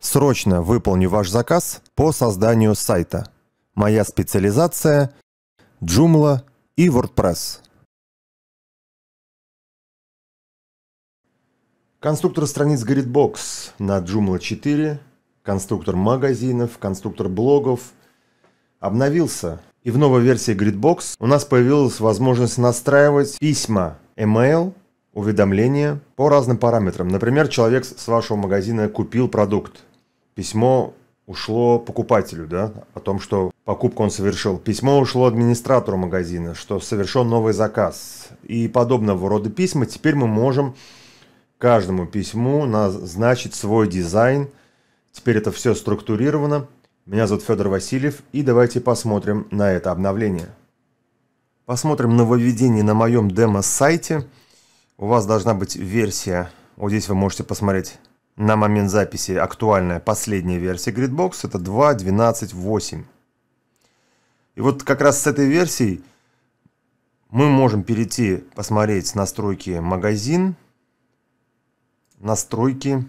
Срочно выполню ваш заказ по созданию сайта. Моя специализация – Joomla и WordPress. Конструктор страниц Gridbox на Joomla 4, конструктор магазинов, конструктор блогов обновился. И в новой версии Gridbox у нас появилась возможность настраивать письма, email – уведомления по разным параметрам. Например, человек с вашего магазина купил продукт. Письмо ушло покупателю, да, о том, что покупку он совершил. Письмо ушло администратору магазина, что совершен новый заказ. И подобного рода письма теперь мы можем каждому письму назначить свой дизайн. Теперь это все структурировано. Меня зовут Федор Васильев, и давайте посмотрим на это обновление. Посмотрим нововведение на моем демо-сайте – у вас должна быть версия, вот здесь вы можете посмотреть на момент записи актуальная последняя версия Gridbox, это 2.12.8. И вот как раз с этой версией мы можем перейти, посмотреть настройки магазин, настройки.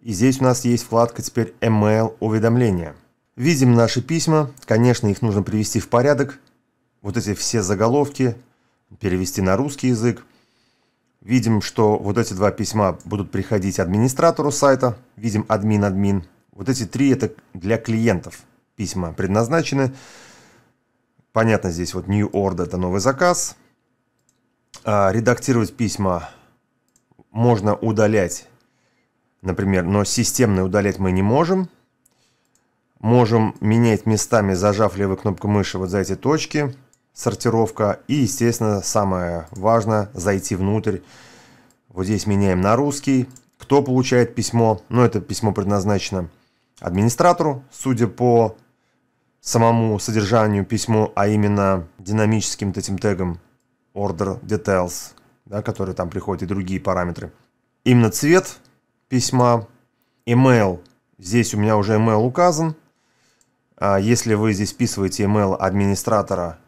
И здесь у нас есть вкладка теперь Ml уведомления. Видим наши письма, конечно их нужно привести в порядок. Вот эти все заголовки – перевести на русский язык. Видим, что вот эти два письма будут приходить администратору сайта. Видим админ-админ. Вот эти три это для клиентов письма предназначены. Понятно, здесь вот new order это новый заказ. А, редактировать письма можно удалять, например, но системно удалять мы не можем. Можем менять местами, зажав левой кнопкой мыши вот за эти точки сортировка. И, естественно, самое важное, зайти внутрь. Вот здесь меняем на русский. Кто получает письмо? Ну, это письмо предназначено администратору, судя по самому содержанию письму, а именно динамическим вот этим тегом order details, да, которые там приходят и другие параметры. Именно цвет письма, email. Здесь у меня уже email указан. А если вы здесь вписываете email администратора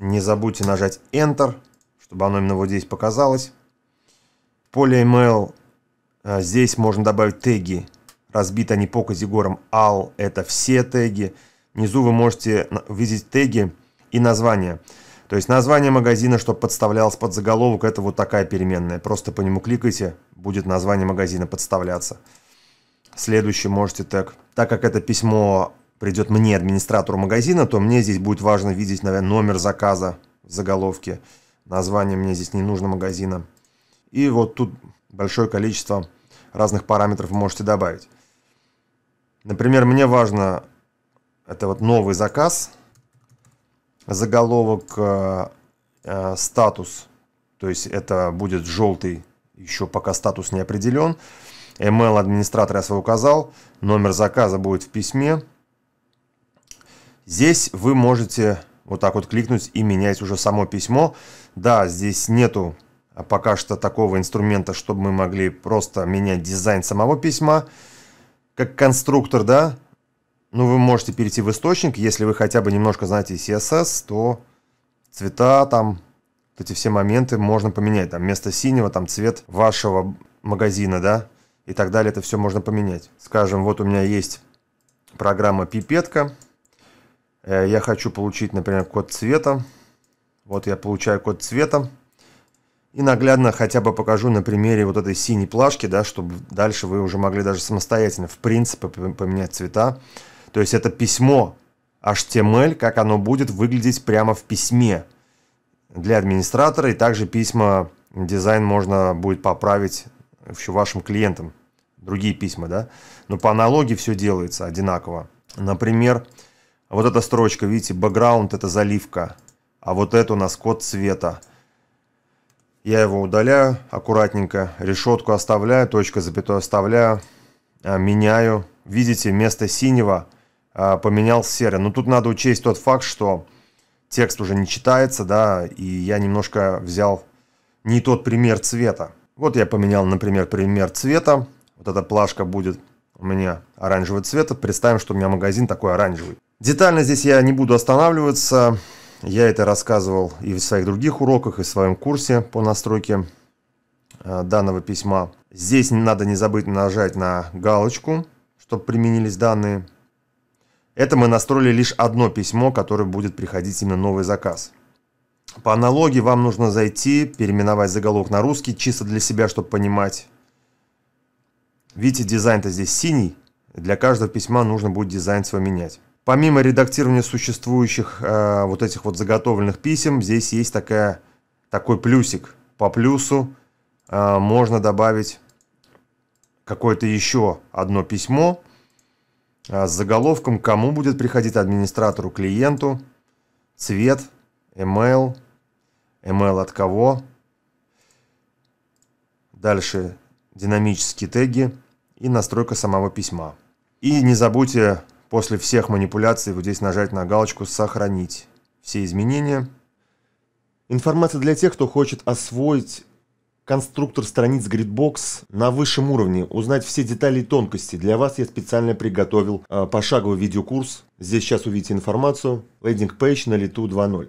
не забудьте нажать Enter, чтобы оно именно вот здесь показалось. В поле email э, здесь можно добавить теги. Разбиты они по категориям All это все теги. Внизу вы можете увидеть теги и название. То есть название магазина, чтобы подставлялось под заголовок, это вот такая переменная. Просто по нему кликайте, будет название магазина подставляться. Следующий можете тег. Так как это письмо придет мне, администратору магазина, то мне здесь будет важно видеть, наверное, номер заказа в заголовке. Название мне здесь не нужно магазина. И вот тут большое количество разных параметров вы можете добавить. Например, мне важно, это вот новый заказ, заголовок, э, э статус, то есть это будет желтый, еще пока статус не определен. ML администратора я свой указал, номер заказа будет в письме. Здесь вы можете вот так вот кликнуть и менять уже само письмо. Да, здесь нету а, пока что такого инструмента, чтобы мы могли просто менять дизайн самого письма. Как конструктор, да, ну вы можете перейти в источник, если вы хотя бы немножко знаете CSS, то цвета там, вот эти все моменты можно поменять. Там вместо синего там цвет вашего магазина, да, и так далее, это все можно поменять. Скажем, вот у меня есть программа пипетка, Э, я хочу получить, например, код цвета. Вот я получаю код цвета. И наглядно хотя бы покажу на примере вот этой синей плашки, да, чтобы дальше вы уже могли даже самостоятельно, в принципе, поменять цвета. То есть это письмо HTML, как оно будет выглядеть прямо в письме для администратора. И также письма, дизайн можно будет поправить еще вашим клиентам. Другие письма, да. Но по аналогии все делается одинаково. Например, вот эта строчка, видите, бэкграунд это заливка. А вот это у нас код цвета. Я его удаляю аккуратненько, решетку оставляю, точка запятой оставляю, а, меняю. Видите, вместо синего а, поменял серый. Но ну, тут надо учесть тот факт, что текст уже не читается, да, и я немножко взял не тот пример цвета. Вот я поменял, например, пример цвета. Вот эта плашка будет у меня оранжевого цвета. Представим, что у меня магазин такой оранжевый. Детально здесь я не буду останавливаться. Я это рассказывал и в своих других уроках, и в своем курсе по настройке э, данного письма. Здесь надо не забыть нажать на галочку, чтобы применились данные. Это мы настроили лишь одно письмо, которое будет приходить именно новый заказ. По аналогии вам нужно зайти, переименовать заголовок на русский, чисто для себя, чтобы понимать. Видите, дизайн-то здесь синий. Для каждого письма нужно будет дизайн свой менять. Помимо редактирования существующих э, вот этих вот заготовленных писем, здесь есть такая, такой плюсик. По плюсу э, можно добавить какое-то еще одно письмо э, с заголовком «Кому будет приходить администратору, клиенту», цвет, email, email от кого. Дальше динамические теги и настройка самого письма. И не забудьте После всех манипуляций вот здесь нажать на галочку «Сохранить» все изменения. Информация для тех, кто хочет освоить конструктор страниц Gridbox на высшем уровне, узнать все детали и тонкости. Для вас я специально приготовил э, пошаговый видеокурс. Здесь сейчас увидите информацию. Лендинг Page на лету 2.0